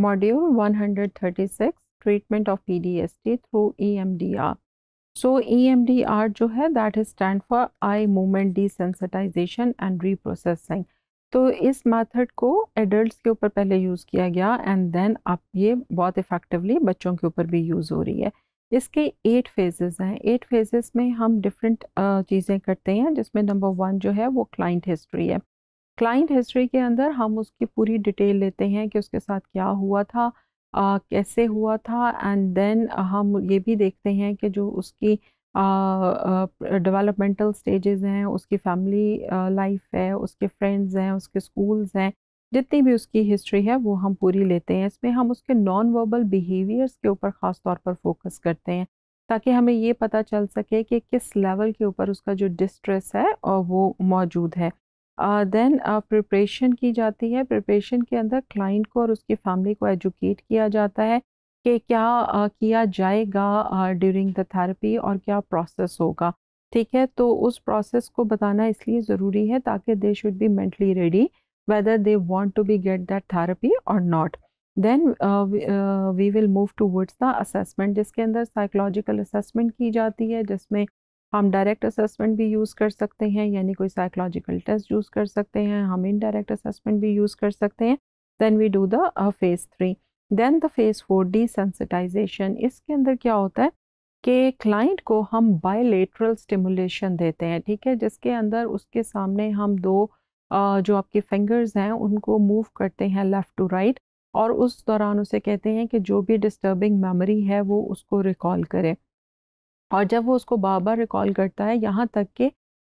Module 136 D R so E M D R जो है that that is stand for eye movement desensitization and reprocessing. तो इस method को adult के ऊपर पहले यूज़ किया गया एंड देन अब ये बहुत इफ़ेक्टिवली बच्चों के ऊपर भी यूज़ हो रही है इसके एट फेजेज़ हैं एट फेजेस में हम डिफरेंट चीज़ें करते हैं जिसमें नंबर वन जो है वो क्लाइंट हिस्ट्री है क्लाइंट हिस्ट्री के अंदर हम उसकी पूरी डिटेल लेते हैं कि उसके साथ क्या हुआ था आ, कैसे हुआ था एंड देन हम ये भी देखते हैं कि जो उसकी डेवलपमेंटल स्टेजेस हैं उसकी फैमिली लाइफ है उसके फ्रेंड्स हैं उसके स्कूल्स हैं जितनी भी उसकी हिस्ट्री है वो हम पूरी लेते हैं इसमें हम उसके नॉन वर्बल बिहेवियर्स के ऊपर ख़ास तौर पर फोकस करते हैं ताकि हमें ये पता चल सके कि किस लेवल के ऊपर उसका जो डिस्ट्रेस है और वो मौजूद है देन प्रिपरेशन की जाती है प्रिपरेशन के अंदर क्लाइंट को और उसकी फैमिली को एजुकेट किया जाता है कि क्या uh, किया जाएगा ड्यूरिंग द थेरेपी और क्या प्रोसेस होगा ठीक है तो उस प्रोसेस को बताना इसलिए ज़रूरी है ताकि they should be mentally ready whether they want to be get that therapy और not then we will move towards the towards जिसके अंदर साइकोलॉजिकल असेसमेंट की जाती है जिसमें हम डायरेक्ट असेसमेंट भी यूज़ कर सकते हैं यानी कोई साइकोलॉजिकल टेस्ट यूज़ कर सकते हैं हम इनडायरेक्ट असेसमेंट भी यूज़ कर सकते हैं then we do the phase three then the phase four desensitisation इसके अंदर क्या होता है कि क्लाइंट को हम बायोलेटरल स्टिमुलेशन देते हैं ठीक है जिसके अंदर उसके सामने हम दो uh, जो आपके फिंगर्स हैं उनको मूव करते हैं लेफ़्ट टू राइट और उस दौरान उसे कहते हैं कि जो भी डिस्टर्बिंग मेमोरी है वो उसको रिकॉल करें और जब वो उसको बार बार रिकॉल करता है यहाँ तक कि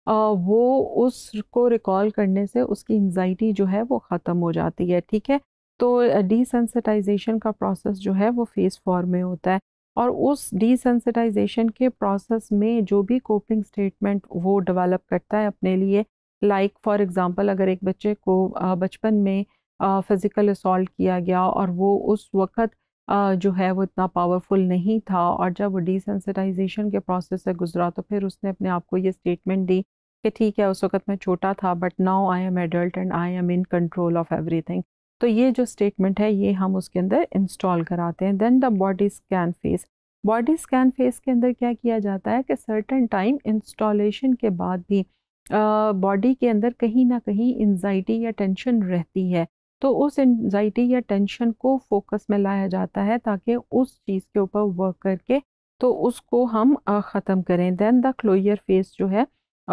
वो उसको रिकॉल करने से उसकी एनजाइटी जो है वो ख़त्म हो जाती है ठीक है तो डिसेंसिटाइजेशन का प्रोसेस जो है वो फेस फॉर में होता है और उस डिसेंसिटाइजेशन के प्रोसेस में जो भी कोपिंग स्टेटमेंट वो डेवलप करता है अपने लिए लाइक फॉर एग्ज़ाम्पल अगर एक बच्चे को बचपन में फ़िज़िकल असल्ट किया गया और वो उस वक़्त जो है वो इतना पावरफुल नहीं था और जब वो डिसेंसिटाइजेशन के प्रोसेस से गुजरा तो फिर उसने अपने आप को ये स्टेटमेंट दी कि ठीक है उस वक़्त मैं छोटा था but now I am adult and I am in control of everything तो ये जो स्टेटमेंट है ये हम उसके अंदर इंस्टॉल कराते हैं then the body scan phase body scan phase के अंदर क्या किया जाता है कि सर्टन टाइम इंस्टॉलेशन के बाद भी बॉडी के अंदर कहीं ना कहीं एनजाइटी या टेंशन रहती है तो उस एनजाइटी या टेंशन को फोकस में लाया जाता है ताकि उस चीज़ के ऊपर वर्क करके तो उसको हम ख़त्म करें दैन द क्लोयर फेस जो है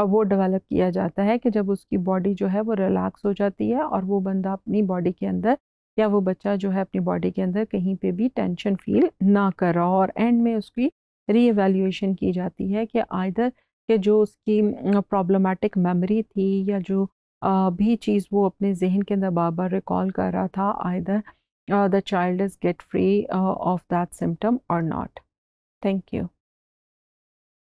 वो डेवलप किया जाता है कि जब उसकी बॉडी जो है वो रिलैक्स हो जाती है और वो बंदा अपनी बॉडी के अंदर या वो बच्चा जो है अपनी बॉडी के अंदर कहीं पे भी टेंशन फील ना कर रहा और एंड में उसकी रीएवेल्यूएशन की जाती है कि आइधर के जो उसकी प्रॉब्लमेटिक मेमोरी थी या जो भी चीज़ वो अपने जहन के अंदर बार बार रिकॉल कर रहा था either the child is get free of that symptom और नॉट थैंक यू